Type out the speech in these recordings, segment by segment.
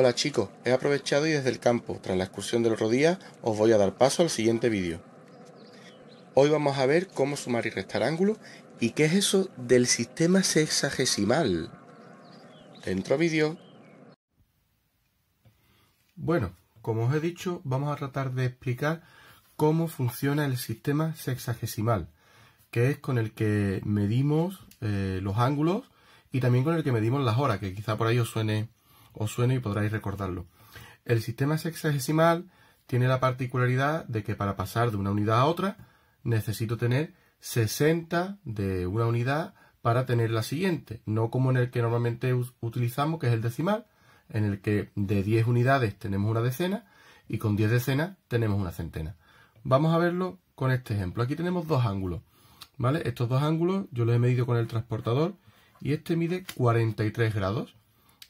Hola chicos, he aprovechado y desde el campo, tras la excursión del otro os voy a dar paso al siguiente vídeo. Hoy vamos a ver cómo sumar y restar ángulos y qué es eso del sistema sexagesimal. Dentro vídeo. Bueno, como os he dicho, vamos a tratar de explicar cómo funciona el sistema sexagesimal, que es con el que medimos eh, los ángulos y también con el que medimos las horas, que quizá por ahí os suene os suene y podráis recordarlo. El sistema sexagesimal tiene la particularidad de que para pasar de una unidad a otra necesito tener 60 de una unidad para tener la siguiente, no como en el que normalmente utilizamos, que es el decimal, en el que de 10 unidades tenemos una decena y con 10 decenas tenemos una centena. Vamos a verlo con este ejemplo. Aquí tenemos dos ángulos, ¿vale? Estos dos ángulos yo los he medido con el transportador y este mide 43 grados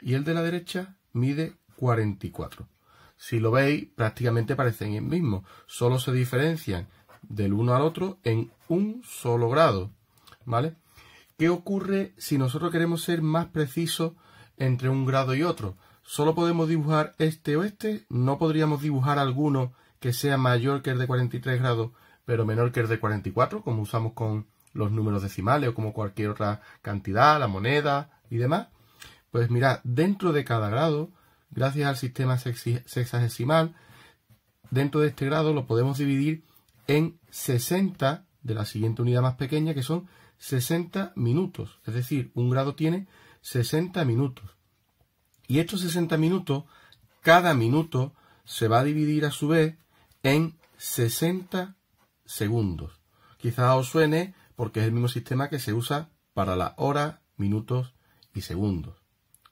y el de la derecha mide 44. Si lo veis, prácticamente parecen el mismo, solo se diferencian del uno al otro en un solo grado, ¿vale? ¿Qué ocurre si nosotros queremos ser más precisos entre un grado y otro? Solo podemos dibujar este o este, no podríamos dibujar alguno que sea mayor que el de 43 grados, pero menor que el de 44, como usamos con los números decimales o como cualquier otra cantidad, la moneda y demás. Pues mirad, dentro de cada grado, gracias al sistema sexagesimal, dentro de este grado lo podemos dividir en 60 de la siguiente unidad más pequeña, que son 60 minutos. Es decir, un grado tiene 60 minutos. Y estos 60 minutos, cada minuto se va a dividir a su vez en 60 segundos. Quizá os suene porque es el mismo sistema que se usa para la hora, minutos y segundos.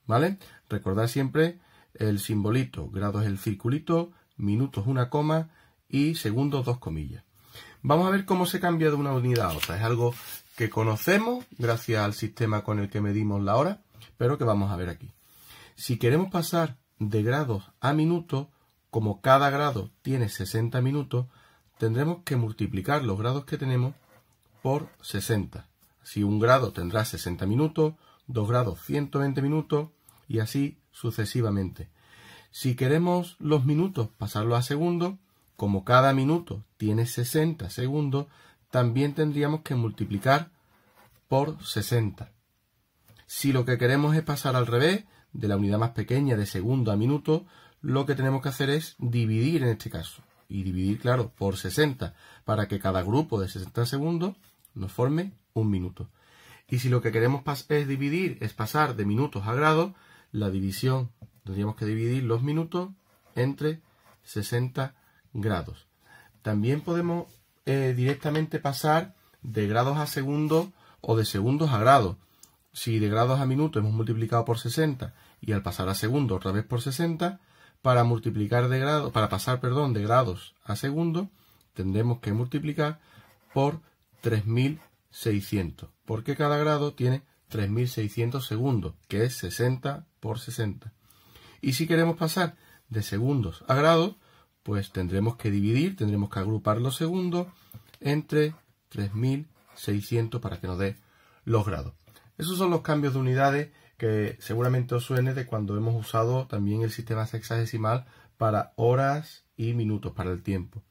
¿Vale? Recordad siempre el simbolito, grados el circulito, minutos una coma y segundos dos comillas. Vamos a ver cómo se cambia de una unidad a otra. Es algo que conocemos gracias al sistema con el que medimos la hora, pero que vamos a ver aquí. Si queremos pasar de grados a minutos, como cada grado tiene 60 minutos, tendremos que multiplicar los grados que tenemos por 60. Si un grado tendrá 60 minutos, dos grados 120 minutos, y así sucesivamente. Si queremos los minutos pasarlos a segundos, como cada minuto tiene 60 segundos, también tendríamos que multiplicar por 60. Si lo que queremos es pasar al revés, de la unidad más pequeña de segundo a minuto, lo que tenemos que hacer es dividir en este caso. Y dividir, claro, por 60, para que cada grupo de 60 segundos nos forme un minuto. Y si lo que queremos es dividir, es pasar de minutos a grados, la división, tendríamos que dividir los minutos entre 60 grados. También podemos eh, directamente pasar de grados a segundos o de segundos a grados. Si de grados a minutos hemos multiplicado por 60 y al pasar a segundos otra vez por 60, para multiplicar de grado, para pasar, perdón, de grados a segundos, tendremos que multiplicar por 3600, porque cada grado tiene 3600 segundos, que es 60 60. Y si queremos pasar de segundos a grados, pues tendremos que dividir, tendremos que agrupar los segundos entre 3600 para que nos dé los grados. Esos son los cambios de unidades que seguramente os suene de cuando hemos usado también el sistema sexagesimal para horas y minutos, para el tiempo.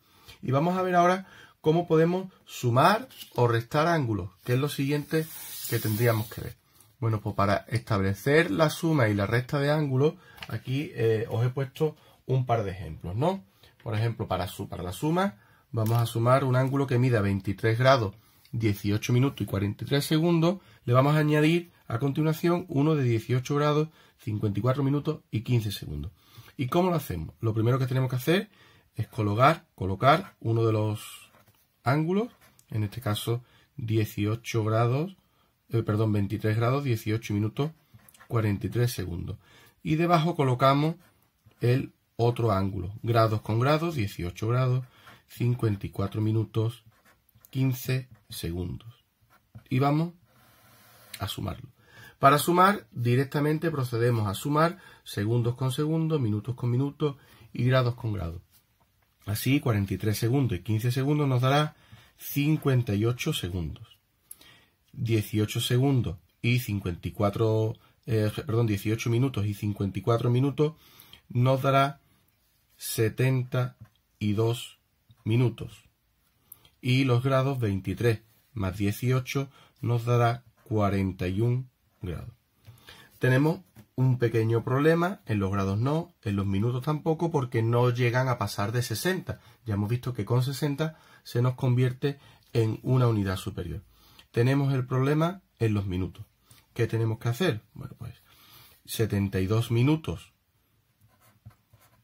Y vamos a ver ahora cómo podemos sumar o restar ángulos, que es lo siguiente que tendríamos que ver. Bueno, pues para establecer la suma y la resta de ángulos, aquí eh, os he puesto un par de ejemplos, ¿no? Por ejemplo, para, la suma, vamos a sumar un ángulo que mida 23 grados, 18 minutos y 43 segundos. Le vamos a añadir a continuación uno de 18 grados, 54 minutos y 15 segundos. ¿Y cómo lo hacemos? Lo primero que tenemos que hacer es colocar, colocar uno de los ángulos, en este caso 18 grados, eh, perdón, 23 grados 18 minutos 43 segundos. Y debajo colocamos el otro ángulo, grados con grados, 18 grados, 54 minutos 15 segundos. Y vamos a sumarlo. Para sumar, directamente procedemos a sumar segundos con segundos, minutos con minutos y grados con grados. Así, 43 segundos y 15 segundos nos dará 58 segundos. 18 segundos y 54, eh, perdón, 18 minutos y 54 minutos, nos dará 72 minutos. Y los grados 23 más 18 nos dará 41 grados. Tenemos un pequeño problema, en los grados no, en los minutos tampoco, porque no llegan a pasar de 60. Ya hemos visto que con 60 se nos convierte en una unidad superior tenemos el problema en los minutos. ¿Qué tenemos que hacer? Bueno, pues 72 minutos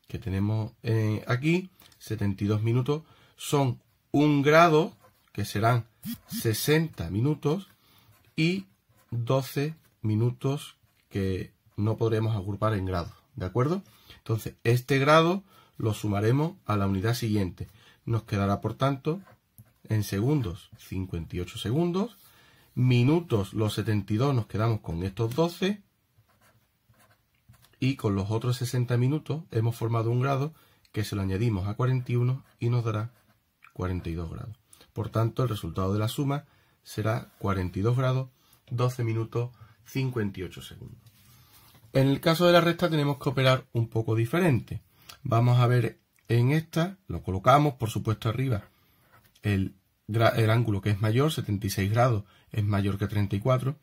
que tenemos eh, aquí, 72 minutos son un grado, que serán 60 minutos, y 12 minutos que no podremos agrupar en grado. ¿de acuerdo? Entonces, este grado lo sumaremos a la unidad siguiente. Nos quedará, por tanto, en segundos 58 segundos minutos los 72 nos quedamos con estos 12 y con los otros 60 minutos hemos formado un grado que se lo añadimos a 41 y nos dará 42 grados. Por tanto, el resultado de la suma será 42 grados, 12 minutos, 58 segundos. En el caso de la recta tenemos que operar un poco diferente. Vamos a ver en esta, lo colocamos por supuesto arriba el el ángulo que es mayor, 76 grados, es mayor que 34,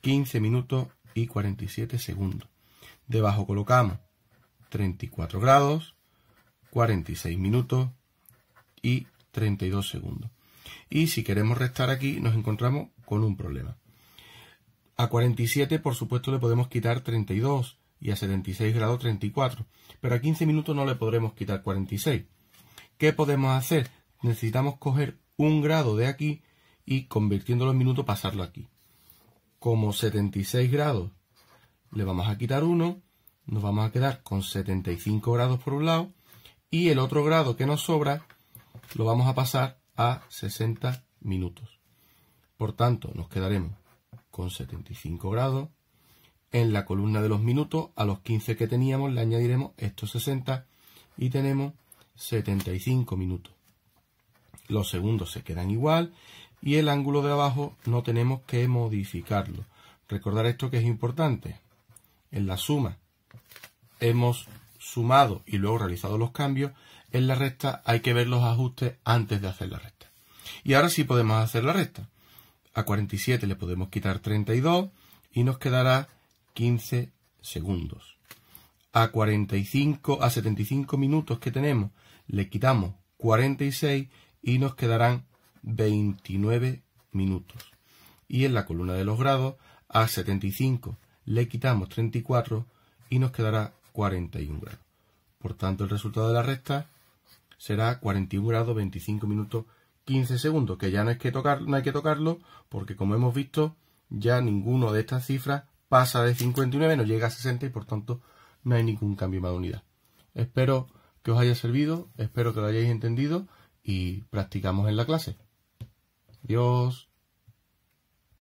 15 minutos y 47 segundos. Debajo colocamos 34 grados, 46 minutos y 32 segundos. Y si queremos restar aquí, nos encontramos con un problema. A 47, por supuesto, le podemos quitar 32 y a 76 grados 34, pero a 15 minutos no le podremos quitar 46. ¿Qué podemos hacer? necesitamos coger un grado de aquí y convirtiéndolo en minutos pasarlo aquí. Como 76 grados le vamos a quitar uno, nos vamos a quedar con 75 grados por un lado y el otro grado que nos sobra lo vamos a pasar a 60 minutos. Por tanto, nos quedaremos con 75 grados. En la columna de los minutos, a los 15 que teníamos le añadiremos estos 60 y tenemos 75 minutos los segundos se quedan igual y el ángulo de abajo no tenemos que modificarlo. Recordar esto que es importante. En la suma hemos sumado y luego realizado los cambios. En la recta hay que ver los ajustes antes de hacer la recta. Y ahora sí podemos hacer la recta. A 47 le podemos quitar 32 y nos quedará 15 segundos. A 45, a 75 minutos que tenemos le quitamos 46 y nos quedarán 29 minutos. Y en la columna de los grados a 75 le quitamos 34 y nos quedará 41 grados. Por tanto, el resultado de la recta será 41 grados 25 minutos 15 segundos, que ya no, es que tocar, no hay que tocarlo porque como hemos visto ya ninguno de estas cifras pasa de 59, no llega a 60 y por tanto no hay ningún cambio más de unidad. Espero que os haya servido, espero que lo hayáis entendido y practicamos en la clase. Adiós.